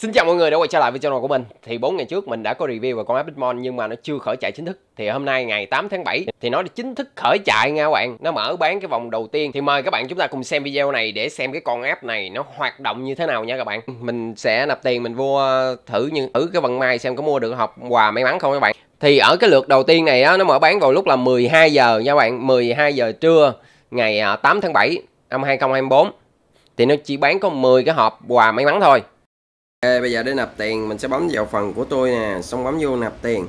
Xin chào mọi người đã quay trở lại với channel của mình Thì 4 ngày trước mình đã có review về con áp Bitmon nhưng mà nó chưa khởi chạy chính thức Thì hôm nay ngày 8 tháng 7 thì nó đã chính thức khởi chạy nha các bạn Nó mở bán cái vòng đầu tiên Thì mời các bạn chúng ta cùng xem video này để xem cái con app này nó hoạt động như thế nào nha các bạn Mình sẽ nạp tiền mình mua thử nhưng thử cái vận may xem có mua được học quà may mắn không các bạn Thì ở cái lượt đầu tiên này á, nó mở bán vào lúc là 12 giờ nha các bạn 12 giờ trưa ngày 8 à, tháng 7 năm 2024 Thì nó chỉ bán có 10 cái hộp quà may mắn thôi Ok bây giờ để nạp tiền mình sẽ bấm vào phần của tôi nè xong bấm vô nạp tiền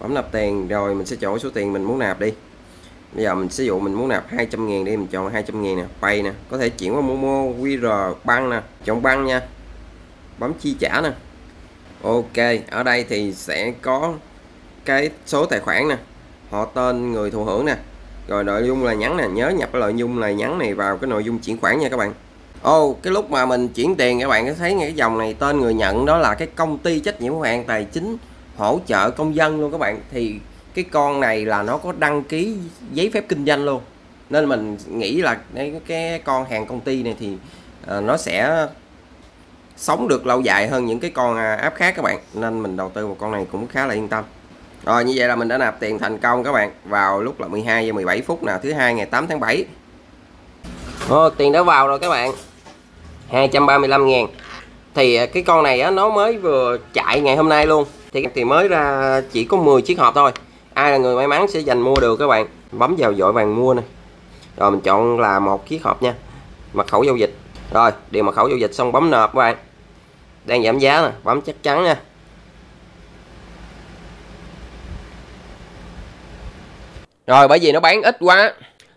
bấm nạp tiền rồi mình sẽ chọn số tiền mình muốn nạp đi bây giờ mình sử dụng mình muốn nạp 200 nghìn đi mình chọn 200 nghìn nè pay nè có thể chuyển qua Momo QR băng nè chọn băng nha bấm chi trả nè ok ở đây thì sẽ có cái số tài khoản nè họ tên người thụ hưởng nè rồi nội dung là nhắn nè nhớ nhập cái nội dung là nhắn này vào cái nội dung chuyển khoản nha các bạn Ồ, oh, cái lúc mà mình chuyển tiền các bạn thấy ngay cái dòng này tên người nhận đó là cái công ty trách nhiệm hữu hạn tài chính hỗ trợ công dân luôn các bạn thì cái con này là nó có đăng ký giấy phép kinh doanh luôn nên mình nghĩ là cái con hàng công ty này thì ờ, nó sẽ sống được lâu dài hơn những cái con à, app khác các bạn nên mình đầu tư một con này cũng khá là yên tâm rồi như vậy là mình đã nạp tiền thành công các bạn vào lúc là 12 giờ 17 phút nào thứ hai ngày 8 tháng 7 Ồ, tiền đã vào rồi các bạn 235 ngàn thì à, cái con này á, nó mới vừa chạy ngày hôm nay luôn thì thì mới ra chỉ có 10 chiếc hộp thôi ai là người may mắn sẽ giành mua được các bạn bấm vào dội vàng mua nè rồi mình chọn là một chiếc hộp nha mật khẩu giao dịch rồi điền mật khẩu giao dịch xong bấm nộp các bạn đang giảm giá nè bấm chắc chắn nha rồi bởi vì nó bán ít quá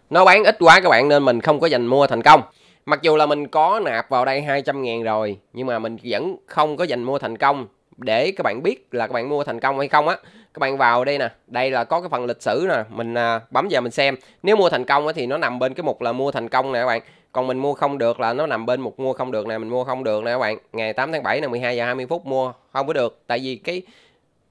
nó bán ít quá các bạn nên mình không có giành mua thành công Mặc dù là mình có nạp vào đây 200 ngàn rồi Nhưng mà mình vẫn không có dành mua thành công Để các bạn biết là các bạn mua thành công hay không á Các bạn vào đây nè Đây là có cái phần lịch sử nè Mình à, bấm vào mình xem Nếu mua thành công á thì nó nằm bên cái mục là mua thành công nè các bạn còn mình mua không được là nó nằm bên mục mua không được nè mình mua không được nè các bạn ngày 8 tháng 7 là 12 giờ 20 phút mua không có được tại vì cái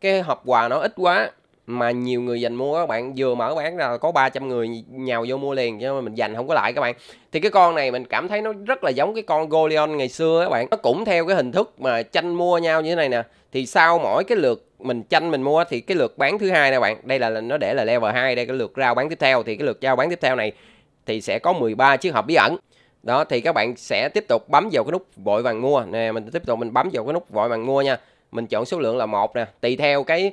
cái hộp quà nó ít quá mà nhiều người dành mua các bạn vừa mở bán ra có 300 người nhào vô mua liền cho mình dành không có lại các bạn thì cái con này mình cảm thấy nó rất là giống cái con Golion ngày xưa các bạn nó cũng theo cái hình thức mà tranh mua nhau như thế này nè thì sau mỗi cái lượt mình tranh mình mua thì cái lượt bán thứ hai nè bạn đây là nó để là level 2 đây cái lượt rao bán tiếp theo thì cái lượt giao bán tiếp theo này thì sẽ có 13 chiếc hộp bí ẩn đó thì các bạn sẽ tiếp tục bấm vào cái nút vội vàng mua nè mình tiếp tục mình bấm vào cái nút vội vàng mua nha mình chọn số lượng là một nè tùy theo cái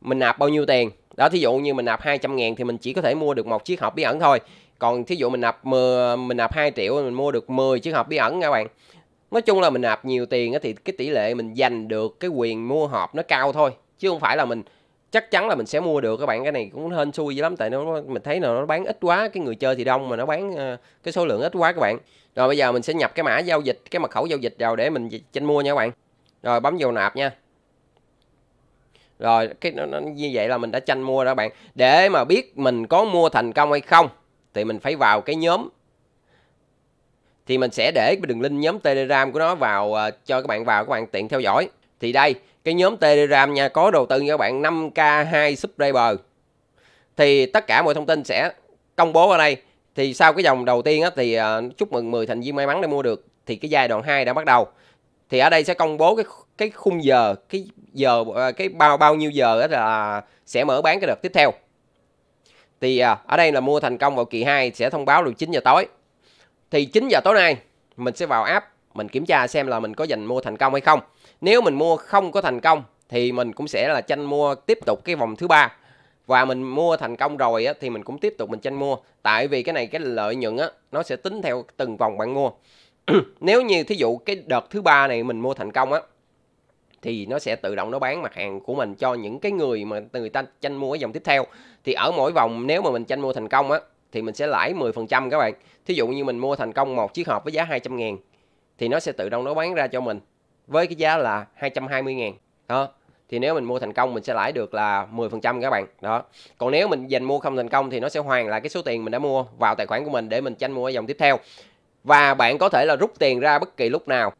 mình nạp bao nhiêu tiền đó thí dụ như mình nạp 200 ngàn thì mình chỉ có thể mua được một chiếc hộp bí ẩn thôi còn thí dụ mình nạp 10, mình nạp 2 triệu mình mua được 10 chiếc hộp bí ẩn các bạn nói chung là mình nạp nhiều tiền thì cái tỷ lệ mình giành được cái quyền mua hộp nó cao thôi chứ không phải là mình chắc chắn là mình sẽ mua được các bạn cái này cũng hên xui dữ lắm tại nó mình thấy là nó bán ít quá cái người chơi thì đông mà nó bán ờ, cái số lượng ít quá các bạn rồi bây giờ mình sẽ nhập cái mã giao dịch cái mật khẩu giao dịch vào để mình tranh mua nha các bạn rồi bấm vào nạp nha rồi cái nó, nó như vậy là mình đã tranh mua đó bạn để mà biết mình có mua thành công hay không thì mình phải vào cái nhóm thì mình sẽ để đường link nhóm telegram của nó vào ờ, cho các bạn vào các bạn tiện theo dõi thì đây cái nhóm telegram nha có đầu tư cho các bạn 5k2 subscriber thì tất cả mọi thông tin sẽ công bố ở đây thì sau cái dòng đầu tiên á, thì ờ, chúc mừng 10 thành viên may mắn đã mua được thì cái giai đoạn 2 đã bắt đầu thì ở đây sẽ công bố cái cái khung giờ cái giờ à, cái bao bao nhiêu giờ là sẽ mở bán cái đợt tiếp theo thì à, ở đây là mua thành công vào kỳ 2 sẽ thông báo được 9 giờ tối thì 9 giờ tối nay mình sẽ vào app mình kiểm tra xem là mình có dành mua thành công hay không nếu mình mua không có thành công thì mình cũng sẽ là tranh mua tiếp tục cái vòng thứ ba và mình mua thành công rồi á, thì mình cũng tiếp tục mình tranh mua tại vì cái này cái lợi nhuận á, nó sẽ tính theo từng vòng bạn mua nếu như thí dụ cái đợt thứ ba này mình mua thành công á thì nó sẽ tự động nó bán mặt hàng của mình cho những cái người mà người ta tranh mua ở dòng tiếp theo thì ở mỗi vòng nếu mà mình tranh mua thành công á thì mình sẽ lãi 10% các bạn thí dụ như mình mua thành công một chiếc hộp với giá 200 ngàn thì nó sẽ tự động nó bán ra cho mình với cái giá là 220 ngàn đó thì nếu mình mua thành công mình sẽ lãi được là 10% các bạn đó còn nếu mình dành mua không thành công thì nó sẽ hoàn lại cái số tiền mình đã mua vào tài khoản của mình để mình tranh mua ở dòng tiếp theo và bạn có thể là rút tiền ra bất kỳ lúc nào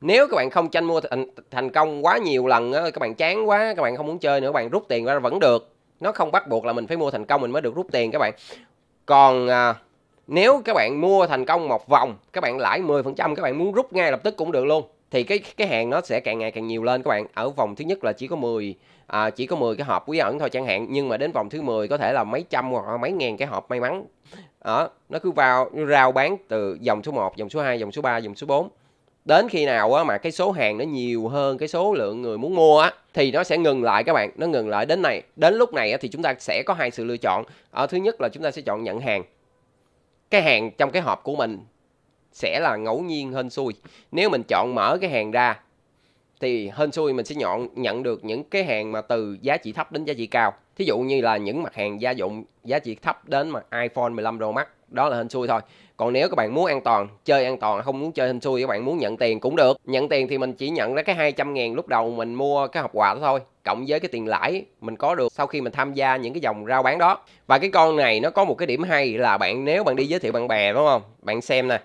nếu các bạn không tranh mua thành, thành công quá nhiều lần á, các bạn chán quá các bạn không muốn chơi nữa các bạn rút tiền ra vẫn được nó không bắt buộc là mình phải mua thành công mình mới được rút tiền các bạn còn à, nếu các bạn mua thành công một vòng các bạn lãi 10% các bạn muốn rút ngay lập tức cũng được luôn thì cái cái hàng nó sẽ càng ngày càng nhiều lên các bạn ở vòng thứ nhất là chỉ có 10 à, chỉ có 10 cái hộp quý ẩn thôi chẳng hạn nhưng mà đến vòng thứ 10 có thể là mấy trăm hoặc mấy ngàn cái hộp may mắn đó nó cứ vào rao bán từ dòng số 1, dòng số 2, dòng số 3, dòng số 4 đến khi nào á, mà cái số hàng nó nhiều hơn cái số lượng người muốn mua á thì nó sẽ ngừng lại các bạn nó ngừng lại đến này đến lúc này á, thì chúng ta sẽ có hai sự lựa chọn ở thứ nhất là chúng ta sẽ chọn nhận hàng cái hàng trong cái hộp của mình sẽ là ngẫu nhiên hơn xui nếu mình chọn mở cái hàng ra thì hơn xui mình sẽ nhận được những cái hàng mà từ giá trị thấp đến giá trị cao thí dụ như là những mặt hàng gia dụng giá trị thấp đến mà iPhone 15 Pro Max đó là hên xui thôi còn nếu các bạn muốn an toàn chơi an toàn không muốn chơi hên xui các bạn muốn nhận tiền cũng được nhận tiền thì mình chỉ nhận ra cái 200 ngàn lúc đầu mình mua cái hộp quà đó thôi cộng với cái tiền lãi mình có được sau khi mình tham gia những cái dòng rao bán đó và cái con này nó có một cái điểm hay là bạn nếu bạn đi giới thiệu bạn bè đúng không bạn xem nè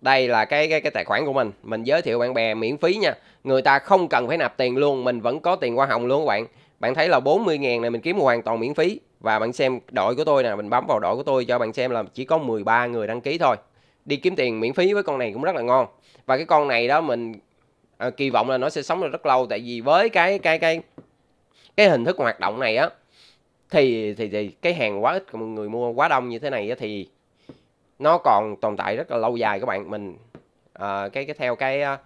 đây là cái cái cái tài khoản của mình mình giới thiệu bạn bè miễn phí nha người ta không cần phải nạp tiền luôn mình vẫn có tiền qua hồng luôn các bạn bạn thấy là 40 ngàn này mình kiếm hoàn toàn miễn phí và bạn xem đội của tôi nè mình bấm vào đội của tôi cho bạn xem là chỉ có 13 người đăng ký thôi đi kiếm tiền miễn phí với con này cũng rất là ngon và cái con này đó mình à, kỳ vọng là nó sẽ sống được rất lâu tại vì với cái cái cái cái hình thức hoạt động này á thì thì, thì cái hàng quá ít người mua quá đông như thế này á, thì nó còn tồn tại rất là lâu dài các bạn mình à, cái cái theo cái uh,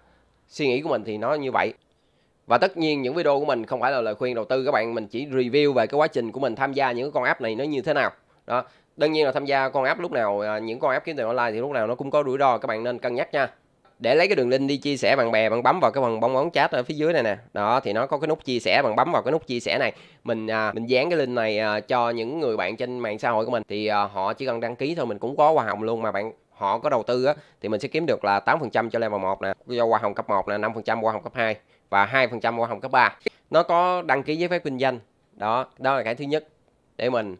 suy nghĩ của mình thì nó như vậy và tất nhiên những video của mình không phải là lời khuyên đầu tư các bạn mình chỉ review về cái quá trình của mình tham gia những con app này nó như thế nào đó đương nhiên là tham gia con app lúc nào à, những con app kiếm tiền online thì lúc nào nó cũng có rủi ro các bạn nên cân nhắc nha để lấy cái đường link đi chia sẻ bạn bè bạn bấm vào cái phần bóng bóng chat ở phía dưới này nè đó thì nó có cái nút chia sẻ bạn bấm vào cái nút chia sẻ này mình à, mình dán cái link này à, cho những người bạn trên mạng xã hội của mình thì à, họ chỉ cần đăng ký thôi mình cũng có hoa hồng luôn mà bạn họ có đầu tư á thì mình sẽ kiếm được là 8% cho level 1 nè do hoa hồng cấp 1 nè 5% hoa hồng cấp 2 và 2% hoa hồng cấp 3. Nó có đăng ký giấy phép kinh doanh. Đó, đó là cái thứ nhất để mình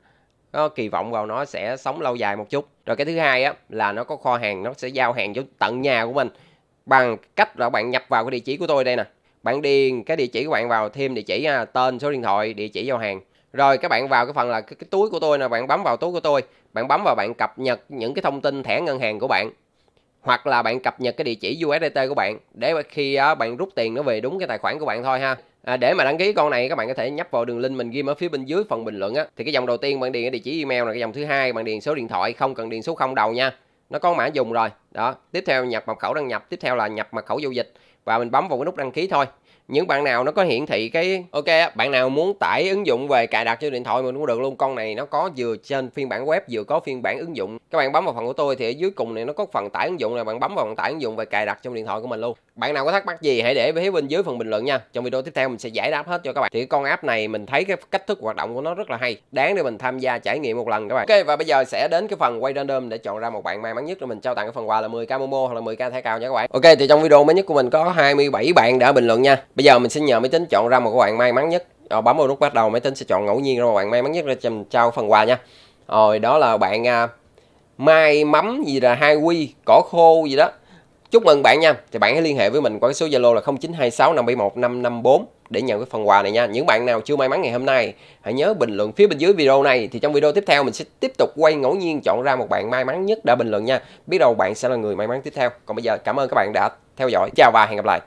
có kỳ vọng vào nó sẽ sống lâu dài một chút. Rồi cái thứ hai á là nó có kho hàng, nó sẽ giao hàng cho tận nhà của mình bằng cách là bạn nhập vào cái địa chỉ của tôi đây nè. Bạn điền cái địa chỉ của bạn vào thêm địa chỉ à, tên, số điện thoại, địa chỉ giao hàng. Rồi các bạn vào cái phần là cái, cái túi của tôi nè, bạn bấm vào túi của tôi, bạn bấm vào bạn cập nhật những cái thông tin thẻ ngân hàng của bạn hoặc là bạn cập nhật cái địa chỉ USDT của bạn để khi bạn rút tiền nó về đúng cái tài khoản của bạn thôi ha À, để mà đăng ký con này các bạn có thể nhấp vào đường link mình ghi ở phía bên dưới phần bình luận á thì cái dòng đầu tiên bạn điền cái địa chỉ email là cái dòng thứ hai bạn điền số điện thoại không cần điền số không đầu nha nó có mã dùng rồi đó tiếp theo nhập mật khẩu đăng nhập tiếp theo là nhập mật khẩu giao dịch và mình bấm vào cái nút đăng ký thôi những bạn nào nó có hiển thị cái ok bạn nào muốn tải ứng dụng về cài đặt cho điện thoại mình cũng được luôn con này nó có vừa trên phiên bản web vừa có phiên bản ứng dụng các bạn bấm vào phần của tôi thì ở dưới cùng này nó có phần tải ứng dụng là bạn bấm vào phần tải ứng dụng về cài đặt trong điện thoại của mình luôn bạn nào có thắc mắc gì hãy để phía bên dưới phần bình luận nha trong video tiếp theo mình sẽ giải đáp hết cho các bạn thì con app này mình thấy cái cách thức hoạt động của nó rất là hay đáng để mình tham gia trải nghiệm một lần các bạn ok và bây giờ sẽ đến cái phần quay random để chọn ra một bạn may mắn nhất để mình trao tặng cái phần quà là 10k momo hoặc là 10k thẻ cao nha các bạn ok thì trong video mới nhất của mình có 27 bạn đã bình luận nha bây giờ mình xin nhờ máy tính chọn ra một các bạn may mắn nhất rồi ờ, bấm vào nút bắt đầu máy tính sẽ chọn ngẫu nhiên ra một bạn may mắn nhất ra cho mình trao phần quà nha rồi đó là bạn uh, mai mắm gì là hai quy cỏ khô gì đó chúc mừng bạn nha thì bạn hãy liên hệ với mình qua số zalo là 0926571554 để nhận cái phần quà này nha những bạn nào chưa may mắn ngày hôm nay hãy nhớ bình luận phía bên dưới video này thì trong video tiếp theo mình sẽ tiếp tục quay ngẫu nhiên chọn ra một bạn may mắn nhất đã bình luận nha biết đâu bạn sẽ là người may mắn tiếp theo còn bây giờ cảm ơn các bạn đã theo dõi chào và hẹn gặp lại